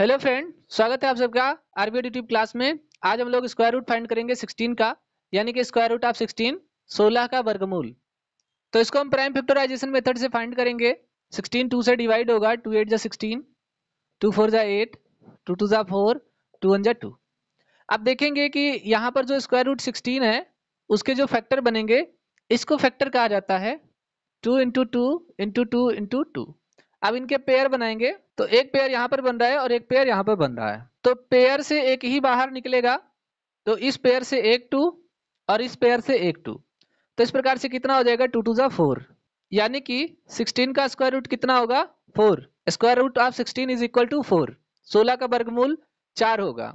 hello friend स्वागत है आप सबका आरबीओ यूट्यूब क्लास में आज हम लोग स्क्वायर रूट फाइंड करेंगे 16 का यानी कि स्क्वायर रूट ऑफ 16 16 का वर्गमूल तो इसको हम प्राइम फैक्टराइजेशन मेथड से फाइंड करेंगे 16 2 से डिवाइड होगा 2 एट जा सिक्सटीन टू फोर जा एट टू टू जा फोर टू वन जा टू आप देखेंगे कि यहाँ पर जो स्क्वायर रूट सिक्सटीन है उसके जो फैक्टर बनेंगे इसको फैक्टर कहा जाता है two into two into two into two अब इनके पेयर बनाएंगे तो एक पेयर यहाँ पर बन रहा है और एक पेयर यहाँ पर बन रहा है तो पेयर से एक ही बाहर निकलेगा तो इस पेयर से एक टू और इस पेयर से एक टू तो इस प्रकार से कितना हो जाएगा टू टू ज़ा फोर यानी कि सिक्सटीन का स्क्वायर रूट कितना होगा four square root of sixteen is equal to four सोलह का वर्गमूल चार होगा